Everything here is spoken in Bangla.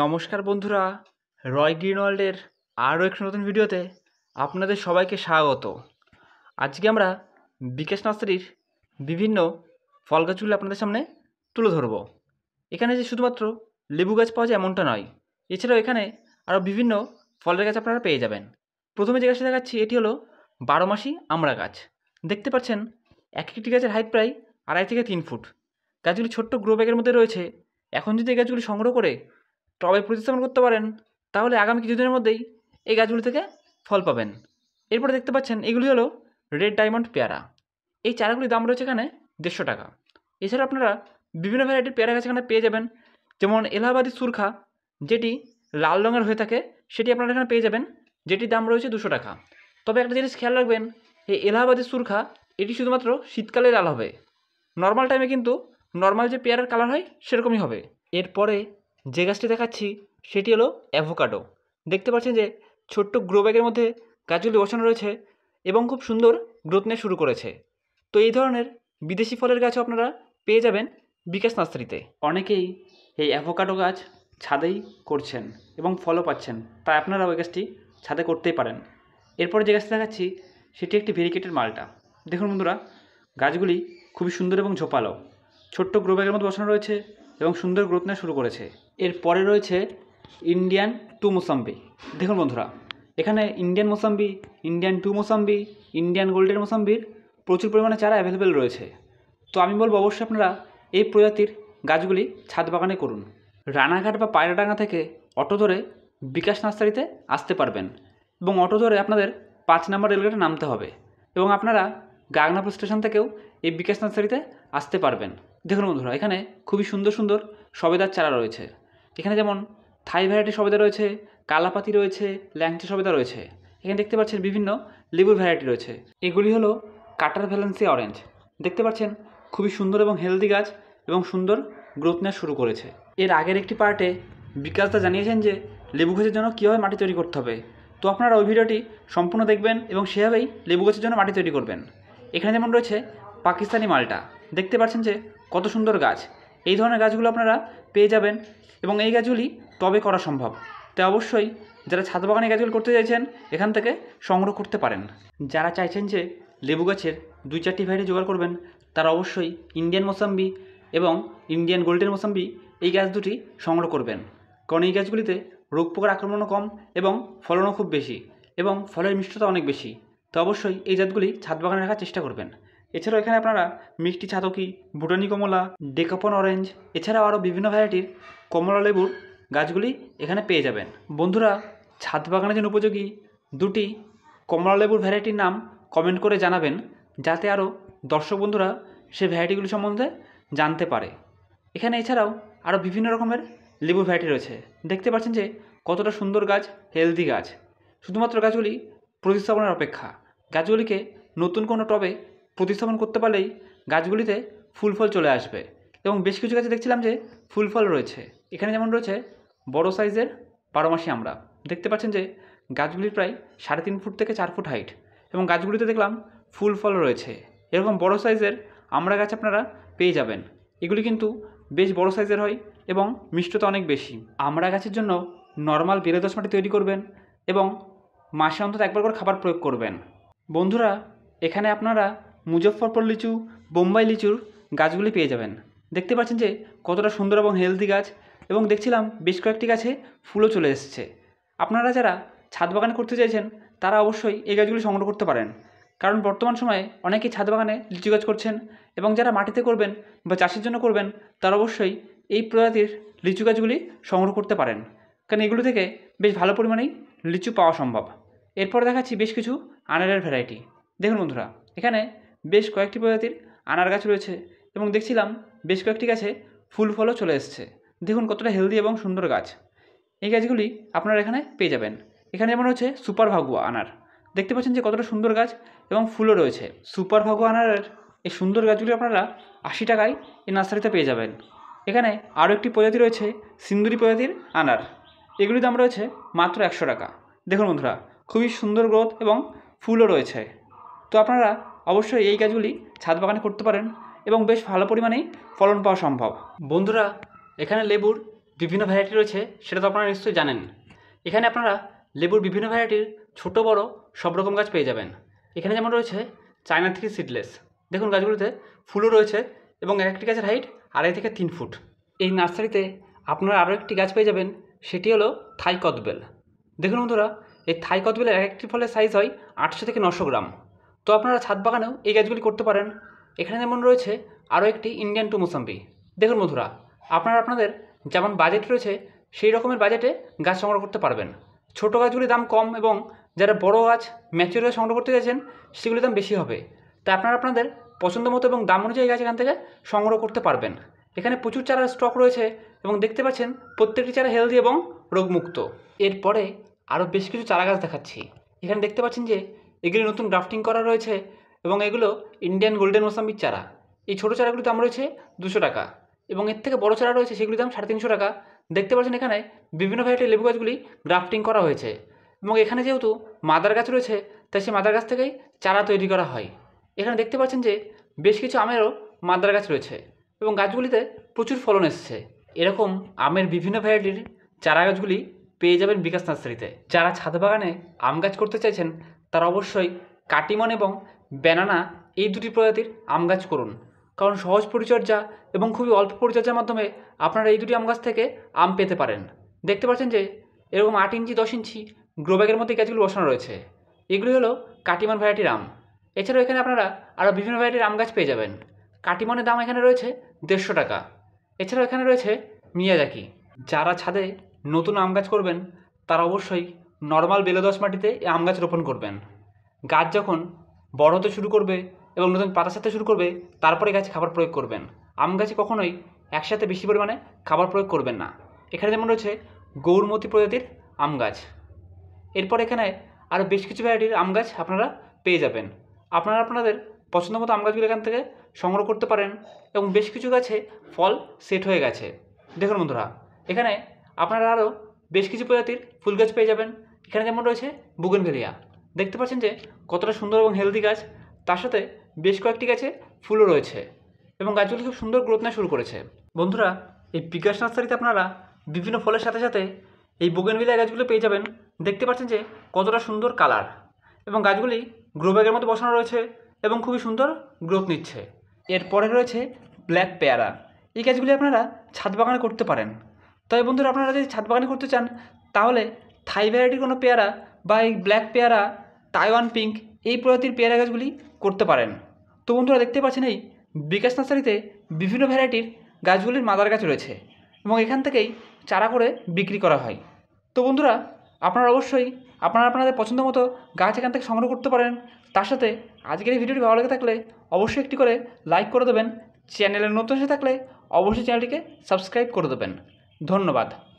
নমস্কার বন্ধুরা রয় গ্রিনওয়াল্ডের আরও একটি নতুন ভিডিওতে আপনাদের সবাইকে স্বাগত আজকে আমরা বিকাশ নার্সারির বিভিন্ন ফল গাছগুলো আপনাদের সামনে তুলে ধরব এখানে যে শুধুমাত্র লেবু গাছ পাওয়া যায় এমনটা নয় এছাড়াও এখানে আরও বিভিন্ন ফলের গাছ আপনারা পেয়ে যাবেন প্রথমে যে গাছটি দেখাচ্ছি এটি হলো বারো মাসি আমড়া গাছ দেখতে পাচ্ছেন এক একটি গাছের হাইট প্রায় আড়াই থেকে তিন ফুট গাছগুলি ছোট্ট গ্রো ব্যাগের মধ্যে রয়েছে এখন যদি এই গাছগুলি সংগ্রহ করে টবে প্রতিস্থাপন করতে পারেন তাহলে আগামী কিছুদিনের মধ্যেই এই গাছগুলি থেকে ফল পাবেন এরপরে দেখতে পাচ্ছেন এগুলি হলো রেড ডায়মন্ড পেয়ারা এই চারাগুলির দাম রয়েছে এখানে দেড়শো টাকা এছাড়া আপনারা বিভিন্ন ভ্যারাইটির পেয়ারা গাছ এখানে পেয়ে যাবেন যেমন এলাহাবাদি সুরখা যেটি লাল রঙের হয়ে থাকে সেটি আপনারা এখানে পেয়ে যাবেন যেটির দাম রয়েছে দুশো টাকা তবে একটা জিনিস খেয়াল রাখবেন এই এলাহাবাদি সুরখা এটি শুধুমাত্র শীতকালে লাল হবে নর্মাল টাইমে কিন্তু নর্মাল যে পেয়ারার কালার হয় সেরকমই হবে এরপরে যে গাছটি দেখাচ্ছি সেটি হলো অ্যাভোকাডো দেখতে পাচ্ছেন যে ছোট্ট গ্রো ব্যাগের মধ্যে গাছগুলি বসানো রয়েছে এবং খুব সুন্দর গ্রোথ নিয়ে শুরু করেছে তো এই ধরনের বিদেশি ফলের গাছও আপনারা পেয়ে যাবেন বিকাশ নার্সারিতে অনেকেই এই অ্যাভোকাডো গাছ ছাদেই করছেন এবং ফলও পাচ্ছেন তাই আপনারা ওই গাছটি ছাদে করতেই পারেন এরপরে যে গাছটি দেখাচ্ছি সেটি একটি ভেরিকেটেড মালটা দেখুন বন্ধুরা গাছগুলি খুবই সুন্দর এবং ঝোপালো ছোট্ট গ্রো ব্যাগের মধ্যে বসানো রয়েছে এবং সুন্দর গ্রোথ নেওয়া শুরু করেছে এর পরে রয়েছে ইন্ডিয়ান টু মোসাম্বি দেখুন বন্ধুরা এখানে Indian mosambi Indian two mosambi Indian golden মোসাম্বির প্রচুর পরিমাণে চারা অ্যাভেলেবেল রয়েছে তো আমি বলবো অবশ্যই আপনারা এই প্রজাতির গাছগুলি ছাদ বাগানে করুন রানাঘাট বা পায়রাডাঙ্গা থেকে অটো ধরে বিকাশ নার্সারিতে আসতে পারবেন এবং অটো ধরে আপনাদের পাঁচ নম্বর রেলগেটে নামতে হবে এবং আপনারা গাগনাপুর স্টেশন থেকেও এই বিকাশ নার্সারিতে আসতে পারবেন দেখুন বন্ধুরা এখানে খুবই সুন্দর সুন্দর সবেদার চারা রয়েছে এখানে যেমন থাই ভ্যারাইটির সবেদা রয়েছে কালাপাতি রয়েছে ল্যাংচি সবেদা রয়েছে এখানে দেখতে পাচ্ছেন বিভিন্ন লেবুর ভ্যারাইটি রয়েছে এগুলি হলো কাটার ভ্যালেন্সি অরেঞ্জ দেখতে পাচ্ছেন খুবই সুন্দর এবং হেলদি গাছ এবং সুন্দর গ্রোথ নেওয়া শুরু করেছে এর আগের একটি পার্টে বিকাশদা জানিয়েছেন যে লেবু গাছের জন্য কীভাবে মাটি তৈরি করতে হবে তো আপনারা ওই ভিডিওটি সম্পূর্ণ দেখবেন এবং সেভাবেই লেবু গাছের জন্য মাটি তৈরি করবেন এখানে যেমন রয়েছে পাকিস্তানি মালটা দেখতে পাচ্ছেন যে কত সুন্দর গাছ এই ধরনের গাছগুলো আপনারা পেয়ে যাবেন এবং এই গাছগুলি টবে করা সম্ভব তাই অবশ্যই যারা ছাদ বাগানে গাছগুলি করতে চাইছেন এখান থেকে সংগ্রহ করতে পারেন যারা চাইছেন যে লেবু গাছের দুই চারটি ভাইটি জোগাড় করবেন তারা অবশ্যই ইন্ডিয়ান মোসাম্বি এবং ইন্ডিয়ান গোল্ডেন মোসাম্বি এই গাছ দুটি সংগ্রহ করবেন কারণ এই গাছগুলিতে রোগ পোকার আক্রমণও কম এবং ফলনও খুব বেশি এবং ফলের মিষ্টতা অনেক বেশি তো অবশ্যই এই জাতগুলি ছাদ বাগানে রাখার চেষ্টা করবেন এছাড়াও এখানে আপনারা মিষ্টি ছাতকি বুটানি কমলা ডেকাপন অরেঞ্জ এছাড়াও আরও বিভিন্ন ভ্যারাইটির কমলা লেবুর গাছগুলি এখানে পেয়ে যাবেন বন্ধুরা ছাদ বাগানের জন্য উপযোগী দুটি কমলা লেবুর ভ্যারাইটির নাম কমেন্ট করে জানাবেন যাতে আরও দর্শক বন্ধুরা সে ভ্যারাইটিগুলি সম্বন্ধে জানতে পারে এখানে এছাড়াও আরও বিভিন্ন রকমের লেবু ভ্যারাইটি রয়েছে দেখতে পাচ্ছেন যে কতটা সুন্দর গাছ হেলদি গাছ শুধুমাত্র গাছগুলি প্রতিস্থাপনের অপেক্ষা গাছগুলিকে নতুন কোনো টবে প্রতিস্থাপন করতে পারলেই গাছগুলিতে ফুল ফল চলে আসবে এবং বেশ কিছু গাছে দেখছিলাম যে ফুল ফল রয়েছে এখানে যেমন রয়েছে বড় সাইজের বারো মাসি আমরা দেখতে পাচ্ছেন যে গাছগুলির প্রায় সাড়ে তিন ফুট থেকে চার ফুট হাইট এবং গাছগুলিতে দেখলাম ফুল ফল রয়েছে এরকম বড় সাইজের আমরা গাছ আপনারা পেয়ে যাবেন এগুলি কিন্তু বেশ বড় সাইজের হয় এবং মিষ্টতা অনেক বেশি আমরা গাছের জন্য নর্মাল বেলে দশ মাটি তৈরি করবেন এবং মাসে অন্তত একবার করে খাবার প্রয়োগ করবেন বন্ধুরা এখানে আপনারা মুজফ্ফরপুর লিচু বোম্বাই লিচুর গাছগুলি পেয়ে যাবেন দেখতে পাচ্ছেন যে কতটা সুন্দর এবং হেলদি গাছ এবং দেখছিলাম বেশ কয়েকটি গাছে ফুলও চলে এসেছে আপনারা যারা ছাদ বাগান করতে চাইছেন তারা অবশ্যই এই গাছগুলি সংগ্রহ করতে পারেন কারণ বর্তমান সময়ে অনেকে ছাদ বাগানে লিচু গাছ করছেন এবং যারা মাটিতে করবেন বা চাষের জন্য করবেন তারা অবশ্যই এই প্রজাতির লিচু গাছগুলি সংগ্রহ করতে পারেন কারণ এগুলো থেকে বেশ ভালো পরিমাণেই লিচু পাওয়া সম্ভব এরপর দেখাচ্ছি বেশ কিছু আনারের ভ্যারাইটি দেখুন বন্ধুরা এখানে বেশ কয়েকটি প্রজাতির আনার গাছ রয়েছে এবং দেখছিলাম বেশ কয়েকটি গাছে ফুল ফলও চলে এসছে দেখুন কতটা হেলদি এবং সুন্দর গাছ এই গাছগুলি আপনারা এখানে পেয়ে যাবেন এখানে যেমন রয়েছে সুপার ভাগুয়া আনার দেখতে পাচ্ছেন যে কতটা সুন্দর গাছ এবং ফুলও রয়েছে সুপার ভাগুয়া আনারের এই সুন্দর গাছগুলি আপনারা আশি টাকায় এই নার্সারিতে পেয়ে যাবেন এখানে আরও একটি প্রজাতি রয়েছে সিন্দুরি প্রজাতির আনার এগুলির দাম রয়েছে মাত্র একশো টাকা দেখুন বন্ধুরা খুবই সুন্দর গ্রোথ এবং ফুলও রয়েছে তো আপনারা অবশ্যই এই গাছগুলি ছাদ বাগানে করতে পারেন এবং বেশ ভালো পরিমাণেই ফলন পাওয়া সম্ভব বন্ধুরা এখানে লেবুর বিভিন্ন ভ্যারাইটি রয়েছে সেটা তো আপনারা নিশ্চয়ই জানেন এখানে আপনারা লেবুর বিভিন্ন ভ্যারাইটির ছোট বড় সব রকম গাছ পেয়ে যাবেন এখানে যেমন রয়েছে চায়না থ্রি সিডলেস দেখুন গাছগুলিতে ফুলও রয়েছে এবং এক একটি গাছের হাইট আড়াই থেকে তিন ফুট এই নার্সারিতে আপনারা আরও একটি গাছ পেয়ে যাবেন সেটি হলো থাই কদবেল দেখুন বন্ধুরা এই থাই কদবেলের এক একটি ফলের সাইজ হয় আটশো থেকে নশো গ্রাম তো আপনারা ছাদ বাগানেও এই গাছগুলি করতে পারেন এখানে যেমন রয়েছে আরও একটি ইন্ডিয়ান টু মোসাম্বি দেখুন মধুরা আপনারা আপনাদের যেমন বাজেট রয়েছে সেই রকমের বাজেটে গাছ সংগ্রহ করতে পারবেন ছোট গাছগুলির দাম কম এবং যারা বড় গাছ ম্যাচিউর গাছ সংগ্রহ করতে চাইছেন সেগুলির দাম বেশি হবে তাই আপনারা আপনাদের পছন্দ মতো এবং দাম অনুযায়ী গাছ এখান থেকে সংগ্রহ করতে পারবেন এখানে প্রচুর চারার স্টক রয়েছে এবং দেখতে পাচ্ছেন প্রত্যেকটি চারা হেলদি এবং রোগমুক্ত এরপরে আরও বেশ কিছু চারা গাছ দেখাচ্ছি এখানে দেখতে পাচ্ছেন যে এগুলি নতুন গ্রাফটিং করা রয়েছে এবং এগুলো ইন্ডিয়ান গোল্ডেন মোসাম্বির চারা এই ছোটো চারাগুলির দাম রয়েছে দুশো টাকা এবং এর থেকে বড় চারা রয়েছে সেগুলির দাম সাড়ে তিনশো টাকা দেখতে পাচ্ছেন এখানে বিভিন্ন ভ্যারাইটির লেবু গাছগুলি গ্রাফটিং করা হয়েছে এবং এখানে যেহেতু মাদার গাছ রয়েছে তাই সেই মাদার গাছ থেকেই চারা তৈরি করা হয় এখানে দেখতে পাচ্ছেন যে বেশ কিছু আমেরও মাদার গাছ রয়েছে এবং গাছগুলিতে প্রচুর ফলন এসছে এরকম আমের বিভিন্ন ভ্যারাইটির চারা গাছগুলি পেয়ে যাবেন বিকাশ নার্সারিতে যারা ছাদ বাগানে আম গাছ করতে চাইছেন তারা অবশ্যই কাটিমন এবং ব্যানানা এই দুটি প্রজাতির আম গাছ করুন কারণ সহজ পরিচর্যা এবং খুবই অল্প পরিচর্যার মাধ্যমে আপনারা এই দুটি আম গাছ থেকে আম পেতে পারেন দেখতে পাচ্ছেন যে এরকম আট ইঞ্চি দশ ইঞ্চি গ্রোব্যাগের মধ্যে গাছগুলো বসানো রয়েছে এগুলি হলো কাটিমন ভ্যারাইটির আম এছাড়াও এখানে আপনারা আরও বিভিন্ন ভ্যারাইটির আম গাছ পেয়ে যাবেন কাটিমনের দাম এখানে রয়েছে দেড়শো টাকা এছাড়াও এখানে রয়েছে মিয়াজাকি যারা ছাদে নতুন আম গাছ করবেন তারা অবশ্যই নর্মাল দশ মাটিতে এই আম গাছ রোপণ করবেন গাছ যখন বড় হতে শুরু করবে এবং নতুন পাতা সাথে শুরু করবে তারপরে গাছে খাবার প্রয়োগ করবেন আম গাছে কখনোই একসাথে বেশি পরিমাণে খাবার প্রয়োগ করবেন না এখানে যেমন রয়েছে গৌরমতি প্রজাতির আম গাছ এরপর এখানে আরও বেশ কিছু ভ্যারাইটির আম গাছ আপনারা পেয়ে যাবেন আপনারা আপনাদের পছন্দ মতো আম গাছগুলো এখান থেকে সংগ্রহ করতে পারেন এবং বেশ কিছু গাছে ফল সেট হয়ে গেছে দেখুন বন্ধুরা এখানে আপনারা আরও বেশ কিছু প্রজাতির ফুল গাছ পেয়ে যাবেন এখানে যেমন রয়েছে বুগেনভেলিয়া দেখতে পাচ্ছেন যে কতটা সুন্দর এবং হেলদি গাছ তার সাথে বেশ কয়েকটি গাছে ফুলও রয়েছে এবং গাছগুলি খুব সুন্দর গ্রোথ নেওয়া শুরু করেছে বন্ধুরা এই পিকাস নার্সারিতে আপনারা বিভিন্ন ফলের সাথে সাথে এই বোগেনভিলিয়া গাছগুলো পেয়ে যাবেন দেখতে পাচ্ছেন যে কতটা সুন্দর কালার এবং গাছগুলি গ্রো ব্যাগের মতো বসানো রয়েছে এবং খুবই সুন্দর গ্রোথ নিচ্ছে এরপরে রয়েছে ব্ল্যাক পেয়ারা এই গাছগুলি আপনারা ছাদ বাগানে করতে পারেন তবে বন্ধুরা আপনারা যদি ছাদ বাগানে করতে চান তাহলে থাই ভ্যারাইটির কোনো পেয়ারা বা এই ব্ল্যাক পেয়ারা তাইওয়ান পিঙ্ক এই প্রজাতির পেয়ারা গাছগুলি করতে পারেন তো বন্ধুরা দেখতে পাচ্ছেন এই বিকাশ নার্সারিতে বিভিন্ন ভ্যারাইটির গাছগুলির মাদার গাছ রয়েছে এবং এখান থেকেই চারা করে বিক্রি করা হয় তো বন্ধুরা আপনারা অবশ্যই আপনারা আপনাদের পছন্দ মতো গাছ এখান থেকে সংগ্রহ করতে পারেন তার সাথে আজকের এই ভিডিওটি ভালো লেগে থাকলে অবশ্যই একটি করে লাইক করে দেবেন চ্যানেলে নতুন এসে থাকলে অবশ্যই চ্যানেলটিকে সাবস্ক্রাইব করে দেবেন ধন্যবাদ